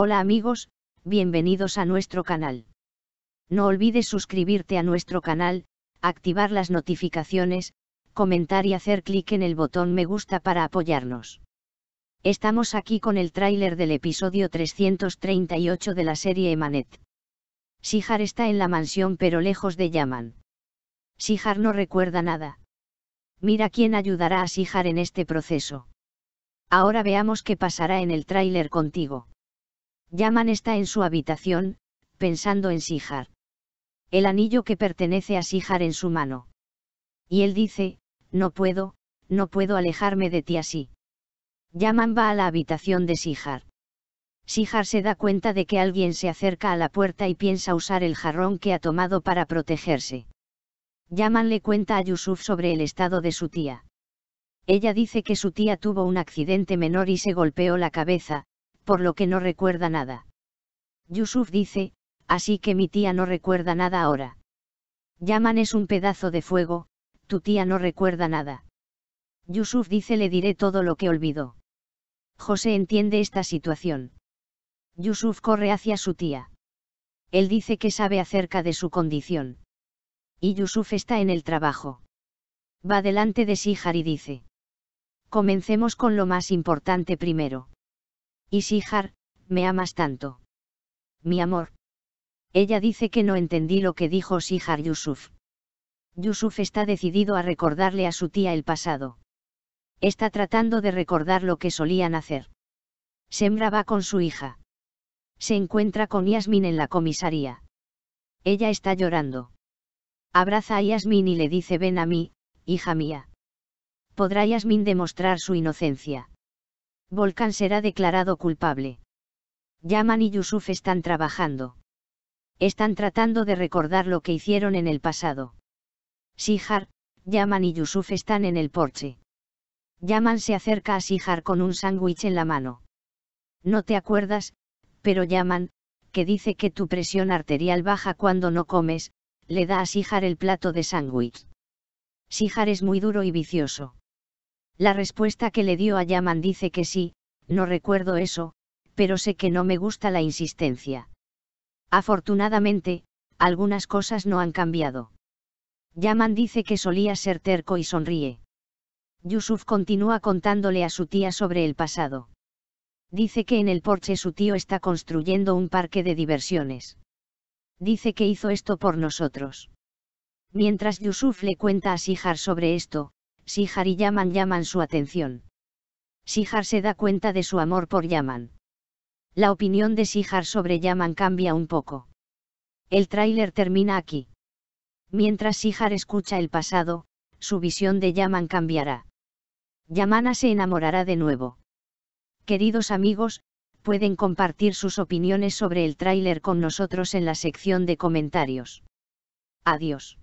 Hola amigos, bienvenidos a nuestro canal. No olvides suscribirte a nuestro canal, activar las notificaciones, comentar y hacer clic en el botón me gusta para apoyarnos. Estamos aquí con el tráiler del episodio 338 de la serie Emanet. sijar está en la mansión pero lejos de Yaman. sijar no recuerda nada. Mira quién ayudará a sijar en este proceso. Ahora veamos qué pasará en el tráiler contigo. Yaman está en su habitación, pensando en Sijar. El anillo que pertenece a Sijar en su mano. Y él dice, no puedo, no puedo alejarme de ti así. Yaman va a la habitación de Sijar. Sijar se da cuenta de que alguien se acerca a la puerta y piensa usar el jarrón que ha tomado para protegerse. Yaman le cuenta a Yusuf sobre el estado de su tía. Ella dice que su tía tuvo un accidente menor y se golpeó la cabeza, por lo que no recuerda nada. Yusuf dice, así que mi tía no recuerda nada ahora. Yaman es un pedazo de fuego, tu tía no recuerda nada. Yusuf dice le diré todo lo que olvidó. José entiende esta situación. Yusuf corre hacia su tía. Él dice que sabe acerca de su condición. Y Yusuf está en el trabajo. Va delante de Sihar y dice. Comencemos con lo más importante primero. Sihar, me amas tanto. Mi amor. Ella dice que no entendí lo que dijo Sihar Yusuf. Yusuf está decidido a recordarle a su tía el pasado. Está tratando de recordar lo que solían hacer. Sembra va con su hija. Se encuentra con Yasmin en la comisaría. Ella está llorando. Abraza a Yasmin y le dice ven a mí, hija mía. Podrá Yasmin demostrar su inocencia. Volcán será declarado culpable. Yaman y Yusuf están trabajando. Están tratando de recordar lo que hicieron en el pasado. Sihar, Yaman y Yusuf están en el porche. Yaman se acerca a Sihar con un sándwich en la mano. No te acuerdas, pero Yaman, que dice que tu presión arterial baja cuando no comes, le da a Sihar el plato de sándwich. Sihar es muy duro y vicioso. La respuesta que le dio a Yaman dice que sí, no recuerdo eso, pero sé que no me gusta la insistencia. Afortunadamente, algunas cosas no han cambiado. Yaman dice que solía ser terco y sonríe. Yusuf continúa contándole a su tía sobre el pasado. Dice que en el porche su tío está construyendo un parque de diversiones. Dice que hizo esto por nosotros. Mientras Yusuf le cuenta a Sihar sobre esto, Sihar y Yaman llaman su atención. Sihar se da cuenta de su amor por Yaman. La opinión de Sihar sobre Yaman cambia un poco. El tráiler termina aquí. Mientras Sihar escucha el pasado, su visión de Yaman cambiará. Yamana se enamorará de nuevo. Queridos amigos, pueden compartir sus opiniones sobre el tráiler con nosotros en la sección de comentarios. Adiós.